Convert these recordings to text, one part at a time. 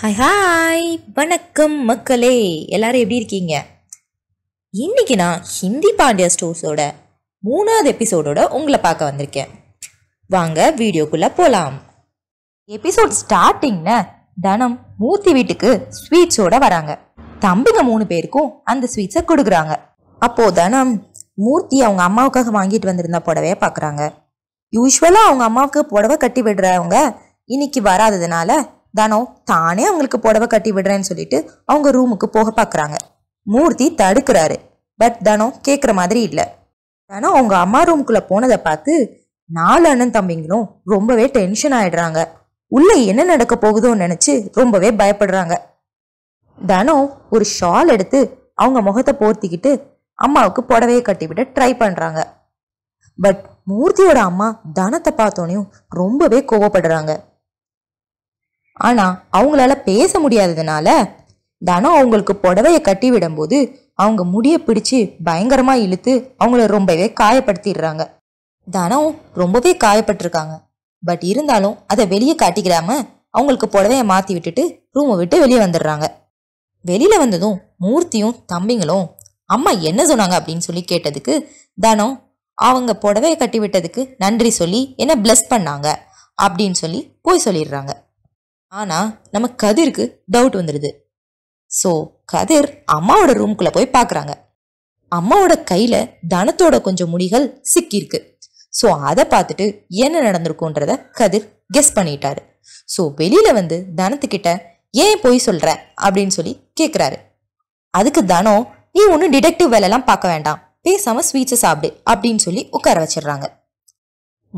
hi hi வணக்கம் மக்களே எல்லாரும் எப்படி இருக்கீங்க இன்னைக்கு நான் ஹிந்தி பாண்டியா ஸ்டோர்ஸோட மூணாவது எபிசோடோட உங்களை பார்க்க வந்திருக்கேன் வாங்க வீடியோக்குள்ளே போகலாம் எபிசோட் ஸ்டார்டிங்கில் தனம் மூர்த்தி வீட்டுக்கு ஸ்வீட்ஸோட வராங்க தம்பிங்க மூணு பேருக்கும் அந்த ஸ்வீட்ஸை கொடுக்குறாங்க அப்போது தனம் மூர்த்தி அவங்க அம்மாவுக்காக வாங்கிட்டு வந்திருந்த புடவையை பார்க்குறாங்க யூஸ்வலாக அவங்க அம்மாவுக்கு புடவை கட்டி விடுறவங்க இன்னைக்கு வராததுனால தனோ தானே அவங்களுக்கு புடவை கட்டி விடுறேன்னு சொல்லிட்டு அவங்க ரூமுக்கு போக பார்க்குறாங்க மூர்த்தி தடுக்கிறாரு பட் தனோ கேட்குற மாதிரி இல்லை தனோ அவங்க அம்மா ரூமுக்குள்ளே போனதை பார்த்து நாலு அண்ணன் தம்பிங்களும் ரொம்பவே டென்ஷன் ஆயிடுறாங்க உள்ள என்ன நடக்க போகுதோன்னு நினச்சி ரொம்பவே பயப்படுறாங்க தனோ ஒரு ஷால் எடுத்து அவங்க முகத்தை போர்த்திக்கிட்டு அம்மாவுக்கு புடவையை கட்டி விட ட்ரை பண்ணுறாங்க பட் மூர்த்தியோட அம்மா தனத்தை பார்த்தோன்னே ரொம்பவே கோவப்படுறாங்க ஆனால் அவங்களால பேச முடியாததுனால தனம் அவங்களுக்கு புடவையை கட்டி விடும்போது அவங்க முடியை பிடிச்சு பயங்கரமாக இழுத்து அவங்கள ரொம்பவே காயப்படுத்திடுறாங்க தனம் ரொம்பவே காயப்பட்டிருக்காங்க பட் இருந்தாலும் அதை வெளியே காட்டிக்கிறாம அவங்களுக்கு புடவையை மாற்றி விட்டுட்டு ரூமை விட்டு வெளியே வந்துடுறாங்க வெளியில் வந்ததும் மூர்த்தியும் தம்பிங்களும் அம்மா என்ன சொன்னாங்க அப்படின்னு சொல்லி கேட்டதுக்கு தனம் அவங்க புடவையை கட்டி விட்டதுக்கு நன்றி சொல்லி என்னை பிளஸ் பண்ணாங்க அப்படின்னு சொல்லி போய் சொல்லிடுறாங்க ஆனால் நம்ம கதிருக்கு டவுட் வந்துடுது ஸோ கதிர் அம்மாவோட ரூம்குள்ளே போய் பார்க்குறாங்க அம்மாவோட கையில் தனத்தோட கொஞ்சம் முடிகள் சிக்கியிருக்கு ஸோ அதை பார்த்துட்டு என்ன நடந்திருக்குன்றத கதிர் கெஸ் பண்ணிட்டாரு ஸோ வெளியில் வந்து தனத்துக்கிட்ட ஏன் போய் சொல்கிற அப்படின்னு சொல்லி கேட்குறாரு அதுக்கு தனம் நீ ஒன்றும் டிடெக்டிவ் வேலைலாம் பார்க்க வேண்டாம் பேசாமல் ஸ்வீட்ஸை சாப்பிடு அப்படின்னு சொல்லி உட்கார வச்சிடுறாங்க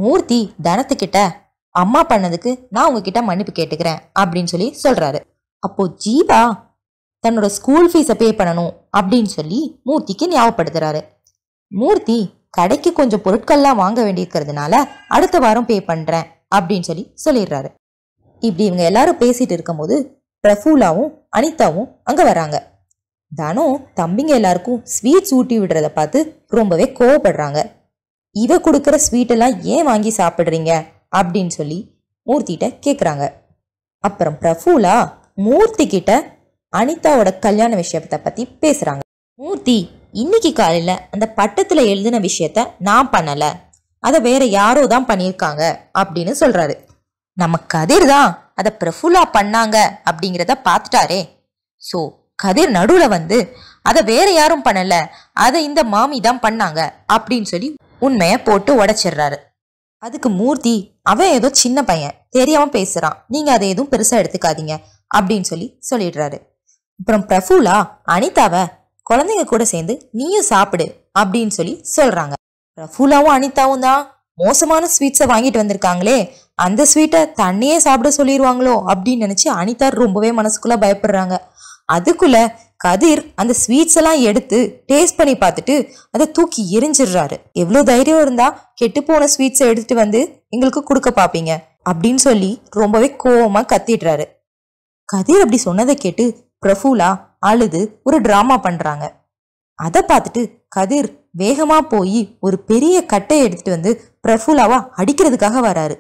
மூர்த்தி தனத்துக்கிட்ட அம்மா பண்ணதுக்கு நான் உங்ககிட்ட மன்னிப்பு கேட்டுக்கிறேன் அப்படின்னு சொல்லி சொல்கிறாரு அப்போது ஜீவா தன்னோட ஸ்கூல் ஃபீஸை பே பண்ணணும் அப்படின்னு சொல்லி மூர்த்திக்கு ஞாபகப்படுத்துறாரு மூர்த்தி கடைக்கு கொஞ்சம் பொருட்கள்லாம் வாங்க வேண்டியிருக்கிறதுனால அடுத்த வாரம் பே பண்ணுறேன் அப்படின்னு சொல்லி சொல்லிடுறாரு இப்படி இவங்க எல்லாரும் பேசிட்டு இருக்கும்போது பிரஃபுலாவும் அனிதாவும் அங்கே வராங்க தானோ தம்பிங்க எல்லாருக்கும் ஸ்வீட்ஸ் ஊட்டி விடுறத பார்த்து ரொம்பவே கோவப்படுறாங்க இவ கொடுக்குற ஸ்வீட்டெல்லாம் ஏன் வாங்கி சாப்பிட்றீங்க அப்படின்னு சொல்லி மூர்த்திகிட்ட கேட்குறாங்க அப்புறம் பிரஃபுலா மூர்த்தி கிட்ட அனிதாவோட கல்யாண விஷயத்தை பற்றி பேசுகிறாங்க மூர்த்தி இன்னைக்கு காலையில் அந்த பட்டத்தில் எழுதின விஷயத்த நான் பண்ணலை அதை வேற யாரோ தான் பண்ணியிருக்காங்க அப்படின்னு சொல்கிறாரு நம்ம கதிர் தான் அதை பிரஃபுலா பண்ணாங்க அப்படிங்கிறத பார்த்துட்டாரே ஸோ கதிர் நடுவில் வந்து அதை வேற யாரும் பண்ணலை அதை இந்த மாமி தான் பண்ணாங்க அப்படின்னு சொல்லி உண்மையை போட்டு உடைச்சிடுறாரு அதுக்கு மூர்த்தி அவன் ஏதோ சின்ன பையன் தெரியாம பேசுறான் நீங்க அதை எதுவும் பெருசா எடுத்துக்காதீங்க அப்படின்னு சொல்லி சொல்லிடுறாரு அப்புறம் பிரஃபுலா அனிதாவை குழந்தைங்க கூட சேர்ந்து நீயும் சாப்பிடு அப்படின்னு சொல்லி சொல்றாங்க பிரஃபுலாவும் அனிதாவும் தான் மோசமான ஸ்வீட்ஸை வாங்கிட்டு வந்திருக்காங்களே அந்த ஸ்வீட்டை தண்ணியே சாப்பிட சொல்லிடுவாங்களோ அப்படின்னு நினச்சி அனிதா ரொம்பவே மனசுக்குள்ளே பயப்படுறாங்க அதுக்குள்ள கதிர் அந்த ஸ்வீட்ஸ் எல்லாம் எடுத்து டேஸ்ட் பண்ணி பார்த்துட்டு அதை தூக்கி எரிஞ்சிடுறாரு எவ்வளோ தைரியம் இருந்தா கெட்டு போன ஸ்வீட்ஸை எடுத்துட்டு வந்து எங்களுக்கு கொடுக்க பாப்பீங்க அப்படின்னு சொல்லி ரொம்பவே கோவமா கத்திடுறாரு கதிர் அப்படி சொன்னதை கேட்டு பிரஃபுலா அழுது ஒரு டிராமா பண்றாங்க அதை பார்த்துட்டு கதிர் வேகமா போய் ஒரு பெரிய கட்டையை எடுத்துட்டு வந்து பிரஃபுலாவா அடிக்கிறதுக்காக வராரு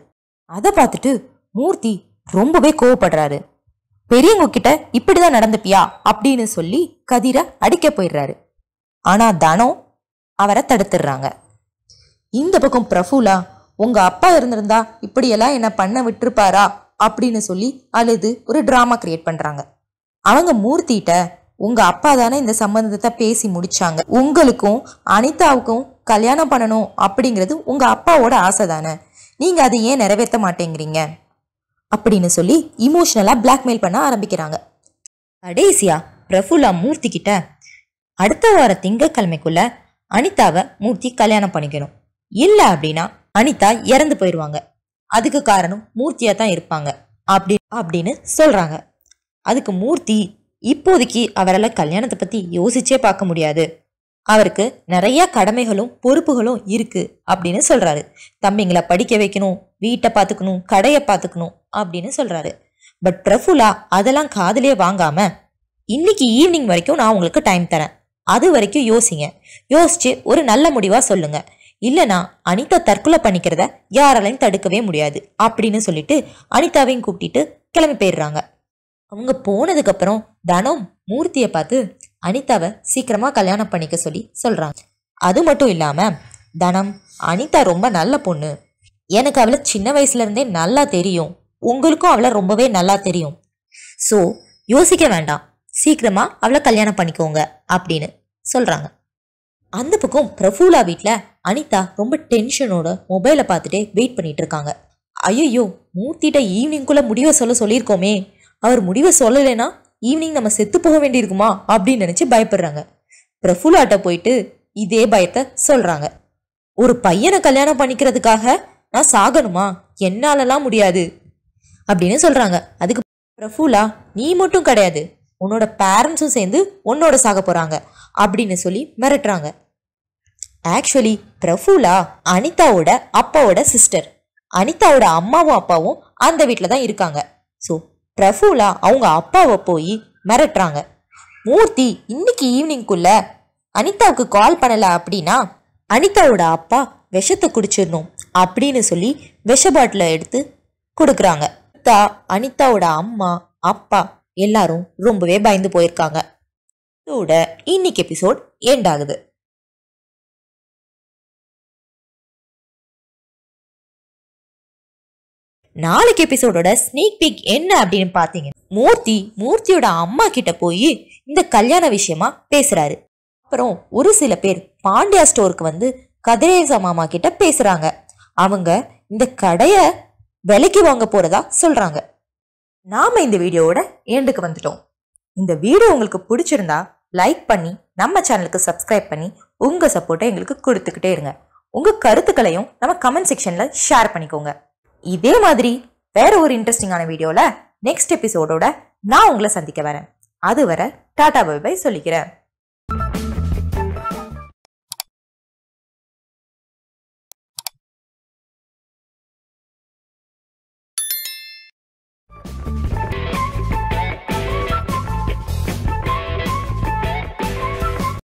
அதை பார்த்துட்டு மூர்த்தி ரொம்பவே கோவப்படுறாரு பெரியவங்க கிட்ட இப்படிதான் நடந்துப்பியா அப்படின்னு சொல்லி கதிரை அடிக்க போயிடுறாரு ஆனா தனம் அவரை தடுத்துடுறாங்க இந்த பக்கம் பிரஃபுலா உங்க அப்பா இருந்திருந்தா இப்படியெல்லாம் என்ன பண்ண விட்டுருப்பாரா அப்படின்னு சொல்லி அழுது ஒரு டிராமா கிரியேட் பண்றாங்க அவங்க மூர்த்திகிட்ட உங்க அப்பா தானே இந்த சம்பந்தத்தை பேசி முடிச்சாங்க உங்களுக்கும் அனிதாவுக்கும் கல்யாணம் பண்ணணும் அப்படிங்கிறது உங்க அப்பாவோட ஆசை தானே நீங்க அதை ஏன் நிறைவேற்ற மாட்டேங்கிறீங்க அப்படின்னு சொல்லி இமோஷனலாக பிளாக்மெயில் பண்ண ஆரம்பிக்கிறாங்க கடைசியா பிரஃபுல்லா மூர்த்தி கிட்ட அடுத்த வார திங்கக்கிழமைக்குள்ள அனிதாவை மூர்த்தி கல்யாணம் பண்ணிக்கணும் இல்லை அப்படின்னா அனிதா இறந்து போயிடுவாங்க அதுக்கு காரணம் மூர்த்தியா தான் இருப்பாங்க அப்படி அப்படின்னு சொல்றாங்க அதுக்கு மூர்த்தி இப்போதைக்கு அவரால் கல்யாணத்தை பத்தி யோசிச்சே பார்க்க முடியாது அவருக்கு நிறைய கடமைகளும் பொறுப்புகளும் இருக்கு அப்படின்னு சொல்றாரு தம்பிங்களை படிக்க வைக்கணும் வீட்டை பார்த்துக்கணும் கடையை பார்த்துக்கணும் அப்படின்னு சொல்றாரு பட் பிரஃபுலா அதெல்லாம் காதலே வாங்காம இன்னைக்கு ஈவினிங் வரைக்கும் நான் உங்களுக்கு டைம் தரேன் அது வரைக்கும் யோசிங்க யோசிச்சு ஒரு நல்ல முடிவா சொல்லுங்க இல்லனா அனிதா தற்கொலை பண்ணிக்கிறத யாராலையும் தடுக்கவே முடியாது அப்படின்னு சொல்லிட்டு அனிதாவையும் கூப்பிட்டு கிளம்பி போயிடுறாங்க அவங்க போனதுக்கப்புறம் தனம் மூர்த்தியை பார்த்து அனிதாவை சீக்கிரமாக கல்யாணம் பண்ணிக்க சொல்லி சொல்கிறான் அது மட்டும் இல்லாமல் தனம் அனிதா ரொம்ப நல்ல பொண்ணு எனக்கு அவளை சின்ன வயசுலேருந்தே நல்லா தெரியும் உங்களுக்கும் அவளை ரொம்பவே நல்லா தெரியும் ஸோ யோசிக்க வேண்டாம் சீக்கிரமாக அவளை கல்யாணம் பண்ணிக்கோங்க அப்படின்னு சொல்கிறாங்க அந்த பக்கம் பிரஃபுலா வீட்டில் அனிதா ரொம்ப டென்ஷனோட மொபைலை பார்த்துட்டே வெயிட் பண்ணிட்டு இருக்காங்க ஐயோ மூர்த்திட்ட ஈவினிங்குள்ளே முடிவை சொல்ல சொல்லியிருக்கோமே அவர் முடிவை சொல்லலைன்னா ஈவினிங் நம்ம செத்து போக வேண்டியிருக்குமா அப்படின்னு நினச்சி பயப்படுறாங்க பிரஃபுல்லாட்ட போயிட்டு இதே பயத்தை சொல்கிறாங்க ஒரு பையனை கல்யாணம் பண்ணிக்கிறதுக்காக நான் சாகணுமா என்னாலலாம் முடியாது அப்படின்னு சொல்கிறாங்க அதுக்கு பிரஃபுலா நீ மட்டும் கிடையாது உன்னோட பேரண்ட்ஸும் சேர்ந்து உன்னோட சாக போகிறாங்க அப்படின்னு சொல்லி மிரட்டுறாங்க ஆக்சுவலி பிரஃபுலா அனிதாவோட அப்பாவோட சிஸ்டர் அனிதாவோட அம்மாவும் அப்பாவும் அந்த வீட்டில் தான் இருக்காங்க ஸோ பிரஃபுலா அவங்க அப்பாவை போய் மிரட்டுறாங்க மூர்த்தி இன்னைக்கு ஈவினிங்குள்ள அனிதாவுக்கு கால் பண்ணல அப்படின்னா அனிதாவோட அப்பா விஷத்தை குடிச்சிடணும் அப்படின்னு சொல்லி விஷ பாட்டில எடுத்து கொடுக்குறாங்க அனிதா அனிதாவோட அம்மா அப்பா எல்லாரும் ரொம்பவே பயந்து போயிருக்காங்க இதோட இன்னைக்கு எபிசோட் எண்ட் ஆகுது நாளைக்கு எபிசோடோட ஸ்னீக் பிக் என்ன அப்படின்னு பார்த்தீங்க மூர்த்தி மூர்த்தியோட அம்மா கிட்ட போய் இந்த கல்யாண விஷயமா பேசுறாரு அப்புறம் ஒரு சில பேர் பாண்டியா ஸ்டோருக்கு வந்து கதிரேச மாமா கிட்ட பேசுறாங்க அவங்க இந்த கடையை விலைக்கு வாங்க போறதா சொல்றாங்க நாம இந்த வீடியோவோட ஏண்டுக்கு வந்துட்டோம் இந்த வீடியோ உங்களுக்கு பிடிச்சிருந்தா லைக் பண்ணி நம்ம சேனலுக்கு சப்ஸ்கிரைப் பண்ணி உங்க சப்போர்ட்டை எங்களுக்கு கொடுத்துக்கிட்டே இருங்க உங்க கருத்துக்களையும் நம்ம கமெண்ட் செக்ஷன்ல ஷேர் பண்ணிக்கோங்க இதே மாதிரி வேற ஒரு இன்ட்ரெஸ்டிங்கான வீடியோவில் நெக்ஸ்ட் எபிசோடோட நான் உங்களை சந்திக்க வரேன் அதுவரை டாடா பாய் பை சொல்லிக்கிறேன்